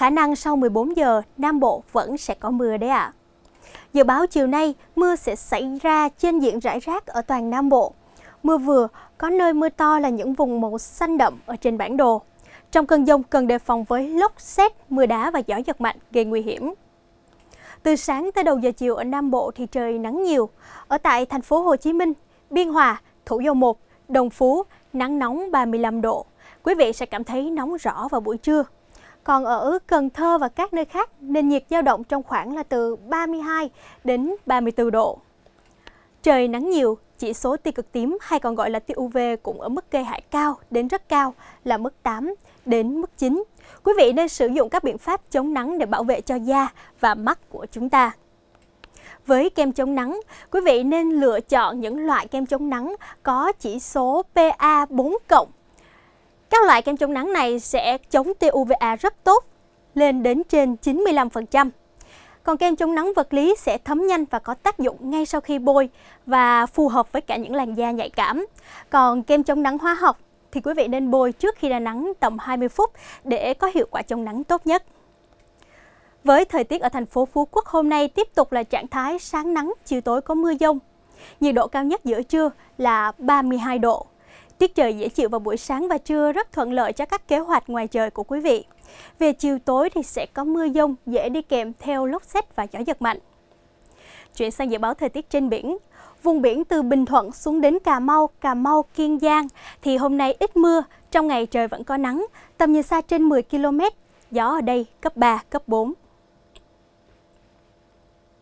khả năng sau 14 giờ Nam Bộ vẫn sẽ có mưa đấy ạ. À. Dự báo chiều nay, mưa sẽ xảy ra trên diện rải rác ở toàn Nam Bộ. Mưa vừa, có nơi mưa to là những vùng màu xanh đậm ở trên bản đồ. Trong cơn dông cần đề phòng với lốc, xét, mưa đá và gió giật mạnh gây nguy hiểm. Từ sáng tới đầu giờ chiều ở Nam Bộ thì trời nắng nhiều. Ở tại thành phố Hồ Chí Minh, Biên Hòa, Thủ Dầu Một, Đồng Phú, nắng nóng 35 độ. Quý vị sẽ cảm thấy nóng rõ vào buổi trưa. Còn ở Cần Thơ và các nơi khác, nền nhiệt dao động trong khoảng là từ 32 đến 34 độ. Trời nắng nhiều, chỉ số tia cực tím hay còn gọi là tia UV cũng ở mức gây hại cao đến rất cao là mức 8 đến mức 9. Quý vị nên sử dụng các biện pháp chống nắng để bảo vệ cho da và mắt của chúng ta. Với kem chống nắng, quý vị nên lựa chọn những loại kem chống nắng có chỉ số PA 4 các loại kem chống nắng này sẽ chống tia UVA rất tốt, lên đến trên 95%. Còn kem chống nắng vật lý sẽ thấm nhanh và có tác dụng ngay sau khi bôi và phù hợp với cả những làn da nhạy cảm. Còn kem chống nắng hóa học thì quý vị nên bôi trước khi ra nắng tầm 20 phút để có hiệu quả chống nắng tốt nhất. Với thời tiết ở thành phố Phú Quốc hôm nay tiếp tục là trạng thái sáng nắng, chiều tối có mưa dông. Nhiệt độ cao nhất giữa trưa là 32 độ. Tiết trời dễ chịu vào buổi sáng và trưa rất thuận lợi cho các kế hoạch ngoài trời của quý vị. Về chiều tối thì sẽ có mưa dông dễ đi kèm theo lốc xét và gió giật mạnh. Chuyển sang dự báo thời tiết trên biển. Vùng biển từ Bình Thuận xuống đến Cà Mau, Cà Mau, Kiên Giang thì hôm nay ít mưa, trong ngày trời vẫn có nắng, tầm nhìn xa trên 10 km, gió ở đây cấp 3, cấp 4.